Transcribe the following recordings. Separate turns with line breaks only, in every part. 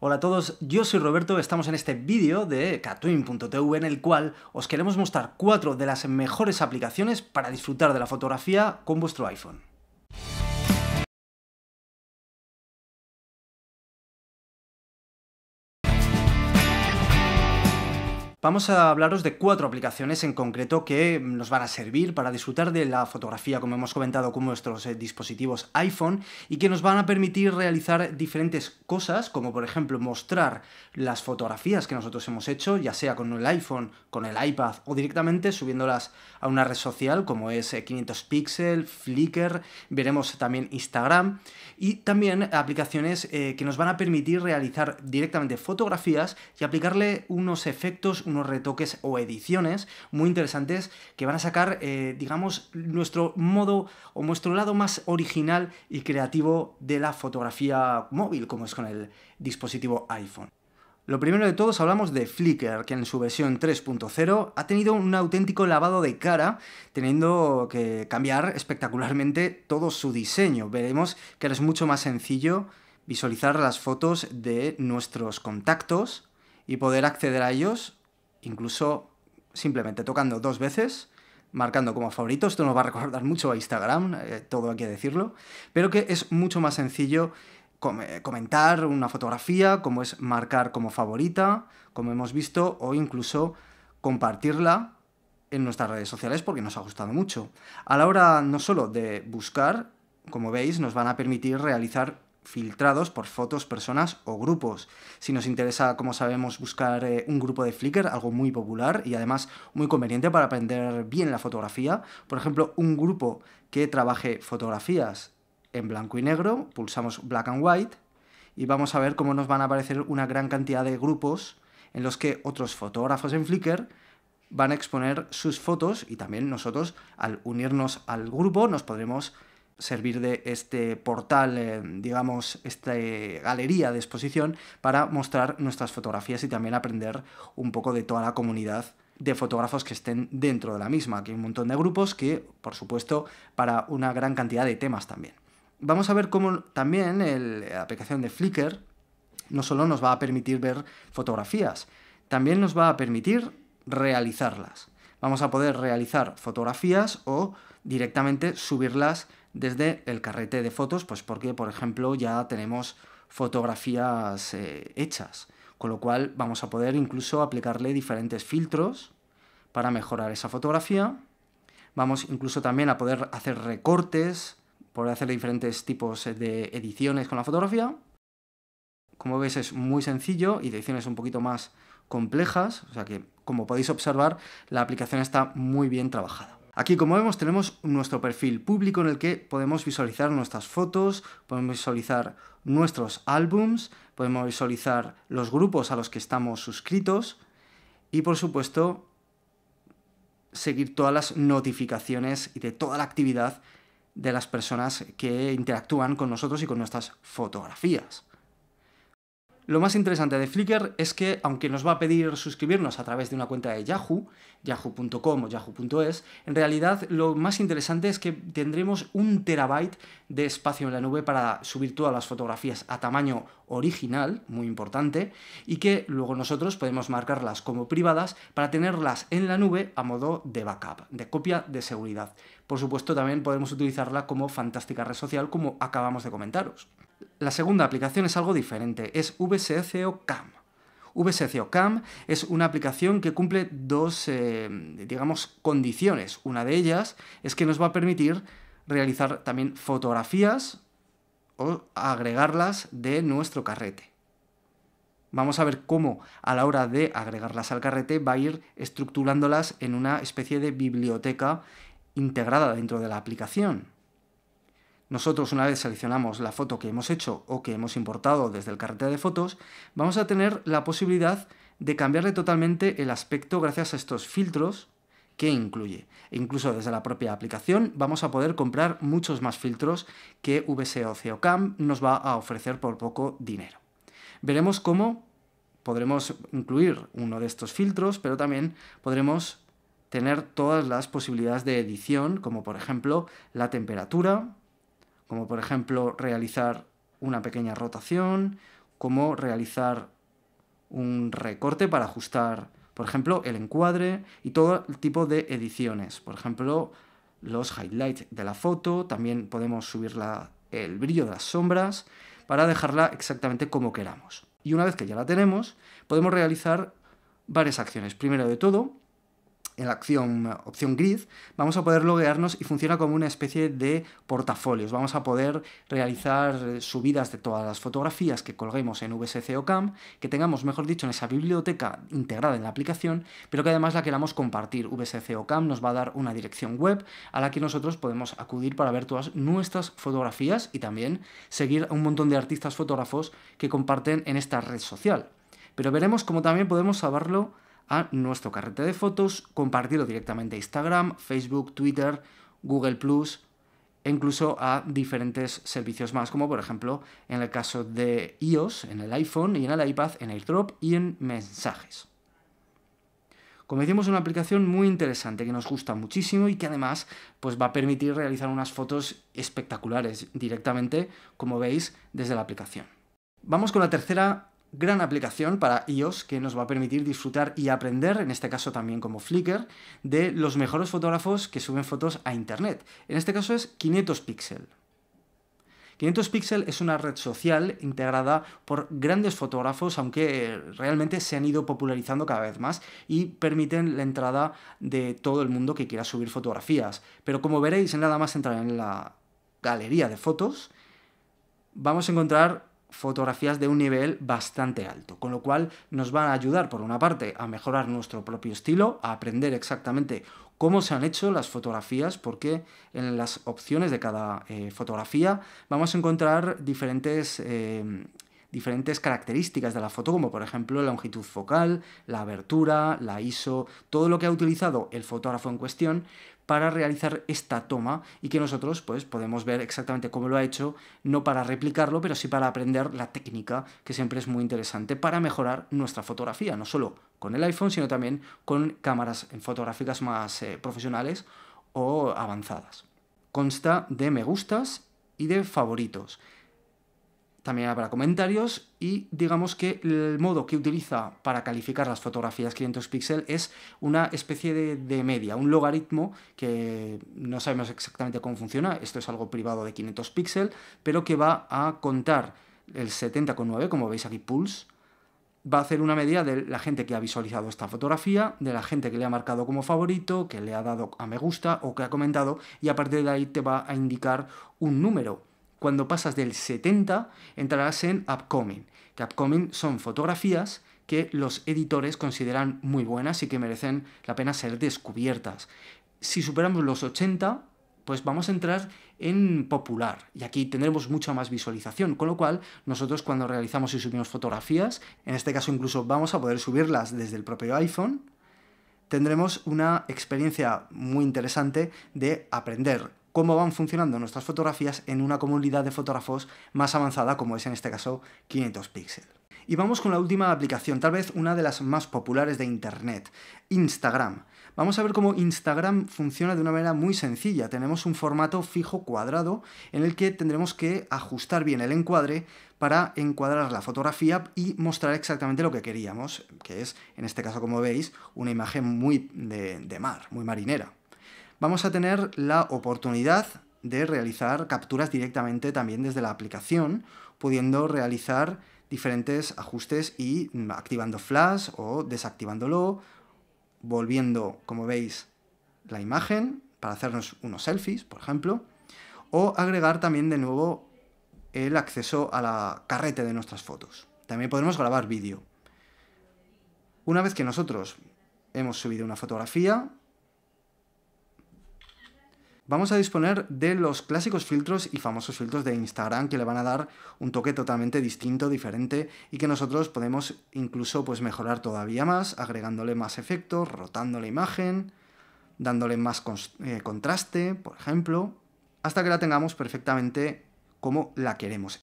Hola a todos, yo soy Roberto, estamos en este vídeo de Catwin.tv en el cual os queremos mostrar cuatro de las mejores aplicaciones para disfrutar de la fotografía con vuestro iPhone. vamos a hablaros de cuatro aplicaciones en concreto que nos van a servir para disfrutar de la fotografía, como hemos comentado, con nuestros eh, dispositivos iPhone y que nos van a permitir realizar diferentes cosas, como por ejemplo mostrar las fotografías que nosotros hemos hecho, ya sea con el iPhone, con el iPad o directamente subiéndolas a una red social como es 500 eh, Pixel, Flickr, veremos también Instagram y también aplicaciones eh, que nos van a permitir realizar directamente fotografías y aplicarle unos efectos, retoques o ediciones muy interesantes que van a sacar, eh, digamos, nuestro modo o nuestro lado más original y creativo de la fotografía móvil, como es con el dispositivo iPhone. Lo primero de todos hablamos de Flickr, que en su versión 3.0 ha tenido un auténtico lavado de cara, teniendo que cambiar espectacularmente todo su diseño. Veremos que ahora es mucho más sencillo visualizar las fotos de nuestros contactos y poder acceder a ellos incluso simplemente tocando dos veces, marcando como favorito, esto nos va a recordar mucho a Instagram, eh, todo hay que decirlo, pero que es mucho más sencillo comentar una fotografía, como es marcar como favorita, como hemos visto, o incluso compartirla en nuestras redes sociales porque nos ha gustado mucho. A la hora no solo de buscar, como veis, nos van a permitir realizar filtrados por fotos, personas o grupos. Si nos interesa, como sabemos, buscar eh, un grupo de Flickr, algo muy popular y además muy conveniente para aprender bien la fotografía, por ejemplo, un grupo que trabaje fotografías en blanco y negro, pulsamos black and white y vamos a ver cómo nos van a aparecer una gran cantidad de grupos en los que otros fotógrafos en Flickr van a exponer sus fotos y también nosotros al unirnos al grupo nos podremos servir de este portal, eh, digamos, esta eh, galería de exposición para mostrar nuestras fotografías y también aprender un poco de toda la comunidad de fotógrafos que estén dentro de la misma. Aquí hay un montón de grupos que, por supuesto, para una gran cantidad de temas también. Vamos a ver cómo también la aplicación de Flickr no solo nos va a permitir ver fotografías, también nos va a permitir realizarlas. Vamos a poder realizar fotografías o directamente subirlas desde el carrete de fotos, pues porque, por ejemplo, ya tenemos fotografías eh, hechas, con lo cual vamos a poder incluso aplicarle diferentes filtros para mejorar esa fotografía. Vamos incluso también a poder hacer recortes, poder hacer diferentes tipos de ediciones con la fotografía. Como veis es muy sencillo y ediciones un poquito más complejas, o sea que como podéis observar la aplicación está muy bien trabajada. Aquí, como vemos, tenemos nuestro perfil público en el que podemos visualizar nuestras fotos, podemos visualizar nuestros álbums, podemos visualizar los grupos a los que estamos suscritos y, por supuesto, seguir todas las notificaciones y de toda la actividad de las personas que interactúan con nosotros y con nuestras fotografías. Lo más interesante de Flickr es que, aunque nos va a pedir suscribirnos a través de una cuenta de Yahoo, yahoo.com o yahoo.es, en realidad lo más interesante es que tendremos un terabyte de espacio en la nube para subir todas las fotografías a tamaño original, muy importante, y que luego nosotros podemos marcarlas como privadas para tenerlas en la nube a modo de backup, de copia de seguridad. Por supuesto, también podemos utilizarla como fantástica red social, como acabamos de comentaros. La segunda aplicación es algo diferente, es VSCO CAM. VSCO CAM es una aplicación que cumple dos, eh, digamos, condiciones. Una de ellas es que nos va a permitir realizar también fotografías o agregarlas de nuestro carrete. Vamos a ver cómo a la hora de agregarlas al carrete va a ir estructurándolas en una especie de biblioteca integrada dentro de la aplicación. Nosotros una vez seleccionamos la foto que hemos hecho o que hemos importado desde el carrete de fotos, vamos a tener la posibilidad de cambiarle totalmente el aspecto gracias a estos filtros que incluye. E incluso desde la propia aplicación vamos a poder comprar muchos más filtros que o Cam nos va a ofrecer por poco dinero. Veremos cómo podremos incluir uno de estos filtros, pero también podremos tener todas las posibilidades de edición, como por ejemplo la temperatura, como por ejemplo realizar una pequeña rotación, como realizar un recorte para ajustar, por ejemplo, el encuadre y todo tipo de ediciones, por ejemplo, los highlights de la foto, también podemos subir el brillo de las sombras para dejarla exactamente como queramos. Y una vez que ya la tenemos, podemos realizar varias acciones. Primero de todo, en la opción, opción grid, vamos a poder loguearnos y funciona como una especie de portafolios. Vamos a poder realizar eh, subidas de todas las fotografías que colguemos en VSC que tengamos, mejor dicho, en esa biblioteca integrada en la aplicación, pero que además la queramos compartir. VSC o nos va a dar una dirección web a la que nosotros podemos acudir para ver todas nuestras fotografías y también seguir a un montón de artistas fotógrafos que comparten en esta red social. Pero veremos cómo también podemos saberlo a nuestro carrete de fotos, compartirlo directamente a Instagram, Facebook, Twitter, Google Plus e incluso a diferentes servicios más, como por ejemplo en el caso de iOS, en el iPhone y en el iPad, en AirDrop y en mensajes. Como decimos, una aplicación muy interesante que nos gusta muchísimo y que además pues, va a permitir realizar unas fotos espectaculares directamente, como veis, desde la aplicación. Vamos con la tercera gran aplicación para iOS que nos va a permitir disfrutar y aprender, en este caso también como Flickr, de los mejores fotógrafos que suben fotos a Internet. En este caso es 500 Pixel. 500 Pixel es una red social integrada por grandes fotógrafos, aunque eh, realmente se han ido popularizando cada vez más y permiten la entrada de todo el mundo que quiera subir fotografías. Pero como veréis, nada más entrar en la galería de fotos, vamos a encontrar fotografías de un nivel bastante alto, con lo cual nos van a ayudar por una parte a mejorar nuestro propio estilo, a aprender exactamente cómo se han hecho las fotografías, porque en las opciones de cada eh, fotografía vamos a encontrar diferentes eh, diferentes características de la foto, como por ejemplo la longitud focal, la abertura, la ISO, todo lo que ha utilizado el fotógrafo en cuestión para realizar esta toma y que nosotros pues podemos ver exactamente cómo lo ha hecho, no para replicarlo, pero sí para aprender la técnica, que siempre es muy interesante para mejorar nuestra fotografía, no solo con el iPhone, sino también con cámaras fotográficas más eh, profesionales o avanzadas. Consta de me gustas y de favoritos. También habrá comentarios y digamos que el modo que utiliza para calificar las fotografías 500 píxeles es una especie de, media, un logaritmo que no sabemos exactamente cómo funciona, esto es algo privado de 500 píxeles, pero que va a contar el 70,9, como veis aquí, pulse, va a hacer una media de la gente que ha visualizado esta fotografía, de la gente que le ha marcado como favorito, que le ha dado a me gusta o que ha comentado y a partir de ahí te va a indicar un número. Cuando pasas del 70, entrarás en upcoming, que upcoming son fotografías que los editores consideran muy buenas y que merecen la pena ser descubiertas. Si superamos los 80, pues vamos a entrar en popular y aquí tendremos mucha más visualización, con lo cual nosotros cuando realizamos y subimos fotografías, en este caso incluso vamos a poder subirlas desde el propio iPhone, tendremos una experiencia muy interesante de aprender cómo van funcionando nuestras fotografías en una comunidad de fotógrafos más avanzada como es en este caso 500 píxeles. Y vamos con la última aplicación, tal vez una de las más populares de Internet, Instagram. Vamos a ver cómo Instagram funciona de una manera muy sencilla. Tenemos un formato fijo cuadrado en el que tendremos que ajustar bien el encuadre para encuadrar la fotografía y mostrar exactamente lo que queríamos, que es, en este caso, como veis, una imagen muy de mar, muy marinera vamos a tener la oportunidad de realizar capturas directamente también desde la aplicación, pudiendo realizar diferentes ajustes y mm, activando flash o desactivándolo, volviendo, como veis, la imagen para hacernos unos selfies, por ejemplo, o agregar también de nuevo el acceso a la carrete de nuestras fotos. También podemos grabar vídeo. Una vez que nosotros hemos subido una fotografía, vamos a disponer de los clásicos filtros y famosos filtros de Instagram que le van a dar un toque totalmente distinto, diferente y que nosotros podemos incluso pues mejorar todavía más, agregándole más efectos, rotando la imagen, dándole más eh, contraste, por ejemplo, hasta que la tengamos perfectamente como la queremos.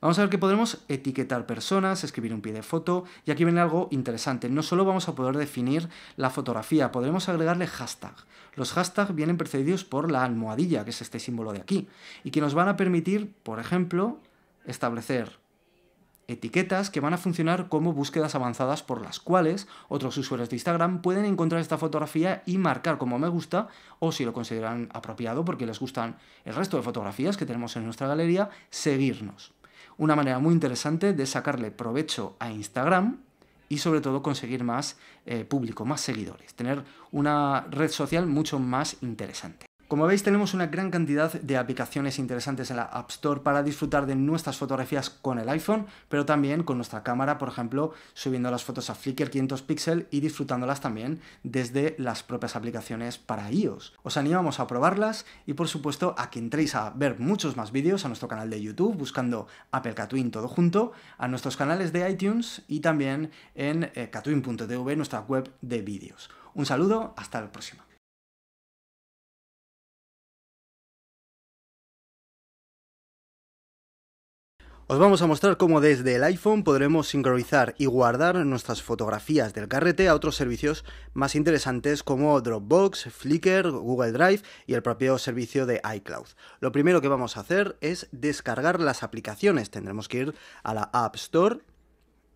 Vamos a ver que podremos etiquetar personas, escribir un pie de foto y aquí viene algo interesante. No solo vamos a poder definir la fotografía, podremos agregarle hashtag. Los hashtags vienen precedidos por la almohadilla, que es este símbolo de aquí, y que nos van a permitir, por ejemplo, establecer etiquetas que van a funcionar como búsquedas avanzadas por las cuales otros usuarios de Instagram pueden encontrar esta fotografía y marcar como me gusta o si lo consideran apropiado porque les gustan el resto de fotografías que tenemos en nuestra galería, seguirnos una manera muy interesante de sacarle provecho a Instagram y sobre todo conseguir más eh, público, más seguidores, tener una red social mucho más interesante. Como veis tenemos una gran cantidad de aplicaciones interesantes en la App Store para disfrutar de nuestras fotografías con el iPhone, pero también con nuestra cámara, por ejemplo, subiendo las fotos a Flickr 500 pixel y disfrutándolas también desde las propias aplicaciones para iOS. Os animamos a probarlas y por supuesto a que entréis a ver muchos más vídeos a nuestro canal de YouTube buscando Apple Catwin todo junto, a nuestros canales de iTunes y también en eh, catwin.tv, nuestra web de vídeos. Un saludo, hasta la próxima. Os vamos a mostrar cómo desde el iPhone podremos sincronizar y guardar nuestras fotografías del carrete a otros servicios más interesantes como Dropbox, Flickr, Google Drive y el propio servicio de iCloud. Lo primero que vamos a hacer es descargar las aplicaciones. Tendremos que ir a la App Store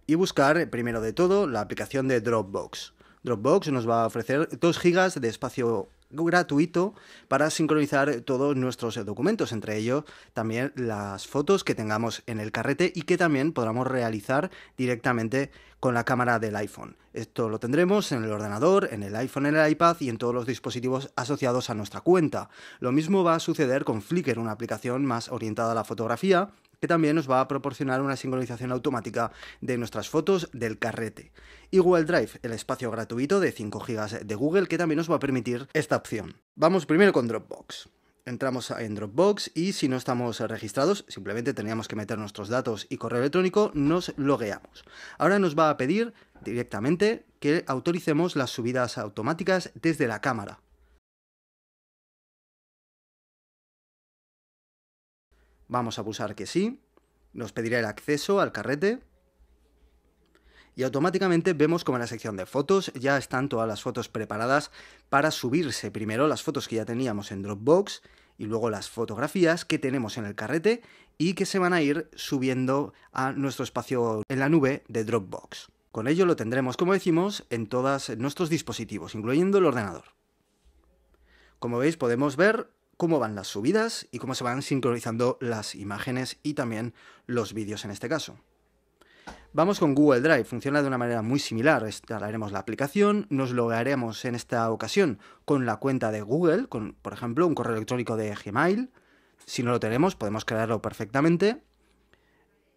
y buscar primero de todo la aplicación de Dropbox. Dropbox nos va a ofrecer 2 GB de espacio gratuito para sincronizar todos nuestros eh, documentos, entre ellos también las fotos que tengamos en el carrete y que también podamos realizar directamente con la cámara del iPhone. Esto lo tendremos en el ordenador, en el iPhone, en el iPad y en todos los dispositivos asociados a nuestra cuenta. Lo mismo va a suceder con Flickr, una aplicación más orientada a la fotografía que también nos va a proporcionar una sincronización automática de nuestras fotos del carrete. Y Google Drive, el espacio gratuito de 5 GB de Google, que también nos va a permitir esta opción. Vamos primero con Dropbox. Entramos en Dropbox y si no estamos registrados, simplemente teníamos que meter nuestros datos y correo electrónico, nos logueamos. Ahora nos va a pedir directamente que autoricemos las subidas automáticas desde la cámara. Vamos a pulsar que sí, nos pedirá el acceso al carrete y automáticamente vemos como en la sección de fotos ya están todas las fotos preparadas para subirse primero las fotos que ya teníamos en Dropbox y luego las fotografías que tenemos en el carrete y que se van a ir subiendo a nuestro espacio en la nube de Dropbox. Con ello lo tendremos, como decimos, en todos nuestros dispositivos, incluyendo el ordenador. Como veis podemos ver cómo van las subidas y cómo se van sincronizando las imágenes y también los vídeos en este caso. Vamos con Google Drive, funciona de una manera muy similar. Instalaremos la aplicación, nos lograremos en esta ocasión con la cuenta de Google, con por ejemplo un correo electrónico de Gmail. Si no lo tenemos, podemos crearlo perfectamente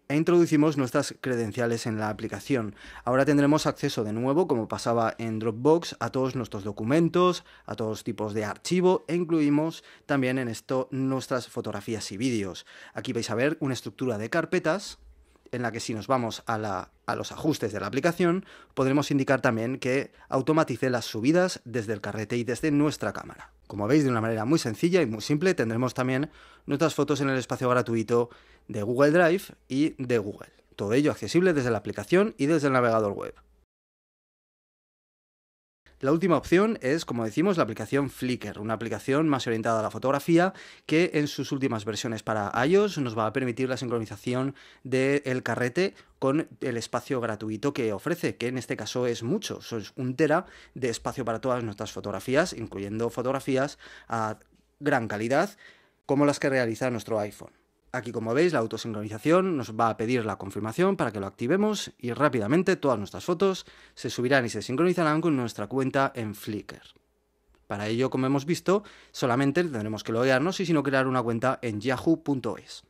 e introducimos nuestras credenciales en la aplicación. Ahora tendremos acceso de nuevo, como pasaba en Dropbox, a todos nuestros documentos, a todos tipos de archivo e incluimos también en esto nuestras fotografías y vídeos. Aquí vais a ver una estructura de carpetas en la que si nos vamos a, a los ajustes de la aplicación, podremos indicar también que automatice las subidas desde el carrete y desde nuestra cámara. Como veis, de una manera muy sencilla y muy simple, tendremos también nuestras fotos en el espacio gratuito de Google Drive y de Google. Todo ello accesible desde la aplicación y desde el navegador web. La última opción es, como decimos, la aplicación Flickr, una aplicación más orientada a la fotografía que en sus últimas versiones para iOS nos va a permitir la sincronización del carrete con el espacio gratuito que ofrece, que en este caso es mucho, es un tera de espacio para todas nuestras fotografías, incluyendo fotografías a gran calidad como las que realiza nuestro iPhone. Aquí como veis la autosincronización nos va a pedir la confirmación para que lo activemos y rápidamente todas nuestras fotos se subirán y se sincronizarán con nuestra cuenta en Flickr. Para ello, como hemos visto, solamente tendremos que loguearnos y si no crear una cuenta en yahoo.es.